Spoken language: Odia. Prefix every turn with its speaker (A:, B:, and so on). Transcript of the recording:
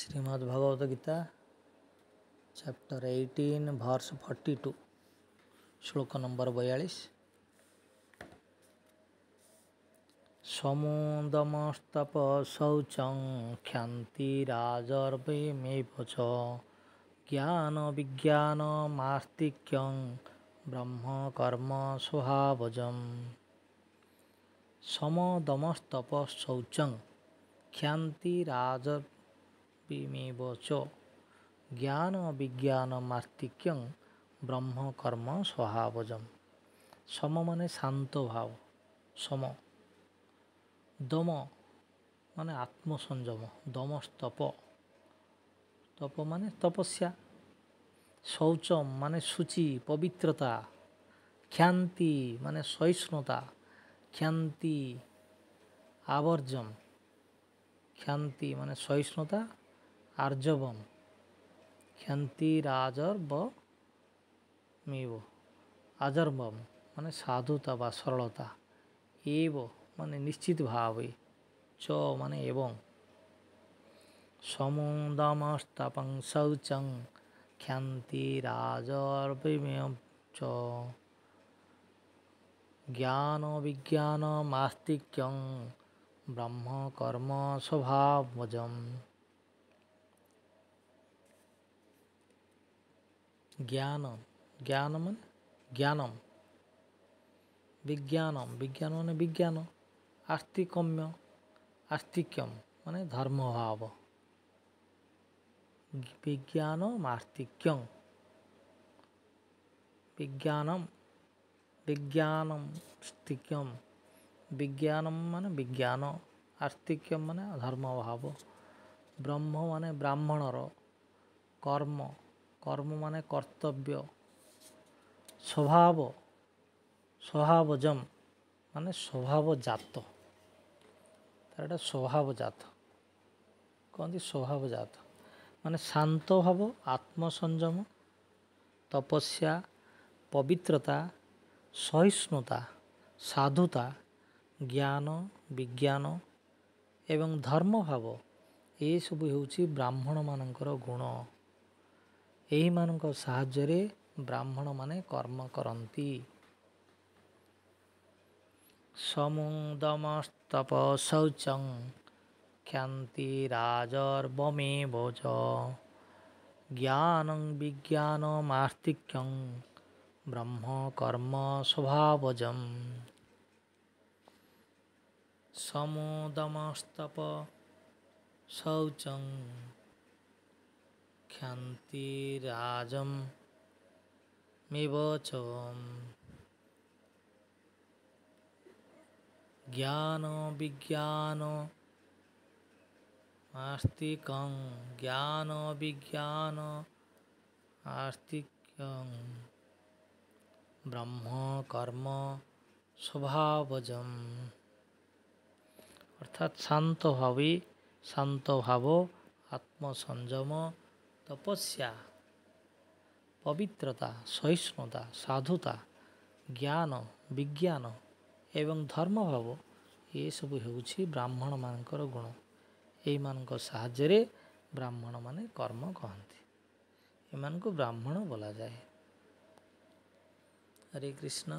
A: ଶ୍ରୀମଦ୍ Bhagavad Gita chapter eighteen verse forty two ଶ୍ଳୋକ ନମ୍ବର ବୟାଳିଶ ସମୁଦମସ୍ତପ ଶୌଚଂ କ୍ଷାନ୍ତି ରାଜର୍ବିପଛ ଜ୍ଞାନ ବିଜ୍ଞାନ ମାସ୍ତିକ୍ୟଂ ବ୍ରହ୍ମ କର୍ମ ସୁହାବଜଂ ସମଦମସ୍ତପ ଶୌଚଂ କ୍ଷାନ୍ତି ରାଜ প্রেমেব চ জ্ঞান বিজ্ঞানমার্তিক্যং ব্রহ্মকর্ম স্বভাবজম সম মানে শান্ত ভাব সম দম মানে আত্মসংযম দমস্তপ তপ মানে তপস্যা শৌচ মানে সূচি পবিত্রতা খ্যান্তি মানে সহিষ্ণুতা খ্যান্তি আবর্জম খ্যান্তি মানে সহিষ্ণুতা আর্যবম ক্ষান্তিরাজর্ব মেব আজর্বম মানে সাধুতা বা সরলতা এব মানে নিশ্চিতভাবে চ মানে এবং সমুদমস্তপং শৌচং ক্ষান্তিরাজর্বিমেয় চ জ্ঞান বিজ্ঞান মাস্তিক্যং কর্ম স্বভাবজম ज्ञान ज्ञान मान ज्ञानम विज्ञान विज्ञान मान विज्ञान आस्तिकम्य आस्तिक्यम मान धर्म भाव विज्ञानम आस्तिक्यम विज्ञानम विज्ञानम स्तिक्यम विज्ञानम मान विज्ञान आस्तिक्यम मान धर्म भाव ब्रह्म मान ब्राह्मणर कर्म କର୍ମ ମାନେ କର୍ତ୍ତବ୍ୟ ସ୍ୱଭାବ ସ୍ୱଭାବଜମ୍ ମାନେ ସ୍ୱଭାବ ଜାତ ତାର ଏଇଟା ସ୍ୱଭାବ ଜାତ କହନ୍ତି ସ୍ୱଭାବ ଜାତ ମାନେ ଶାନ୍ତ ଭାବ ଆତ୍ମସଂଯମ ତପସ୍ୟା ପବିତ୍ରତା ସହିଷ୍ଣୁତା ସାଧୁତା ଜ୍ଞାନ ବିଜ୍ଞାନ ଏବଂ ଧର୍ମ ଭାବ ଏସବୁ ହେଉଛି ବ୍ରାହ୍ମଣମାନଙ୍କର ଗୁଣ ଏହିମାନଙ୍କ ସାହାଯ୍ୟରେ ବ୍ରାହ୍ମଣ ମାନେ କର୍ମ କରନ୍ତି ସମୁଦମସ୍ତପ ଶୌଚଂ କ୍ଷାନ୍ତି ରାଜର୍ବମେ ଭୋଜ ଜ୍ଞାନ ବିଜ୍ଞାନ ମାସ୍ତିକ୍ୟଂ ବ୍ରହ୍ମ କର୍ମ ସ୍ୱଭାବଜଂ ସମୁଦମସ୍ତପ ଶୌଚ क्षन्तिराजमिव च ज्ञानविज्ञानमास्तिकं ज्ञानविज्ञान आस्तिक्यं ब्रह्मकर्म स्वभावजम অর্থাৎ शांत ভাবই शांत भाव আত্মসংযম ତପସ୍ୟା ପବିତ୍ରତା ସହିଷ୍ଣୁତା ସାଧୁତା ଜ୍ଞାନ ବିଜ୍ଞାନ ଏବଂ ଧର୍ମଭାବ ଏସବୁ ହେଉଛି ବ୍ରାହ୍ମଣମାନଙ୍କର ଗୁଣ ଏଇମାନଙ୍କ ସାହାଯ୍ୟରେ ବ୍ରାହ୍ମଣମାନେ କର୍ମ କହନ୍ତି ଏମାନଙ୍କୁ ବ୍ରାହ୍ମଣ ବୋଲାଯାଏ ହରେ କୃଷ୍ଣ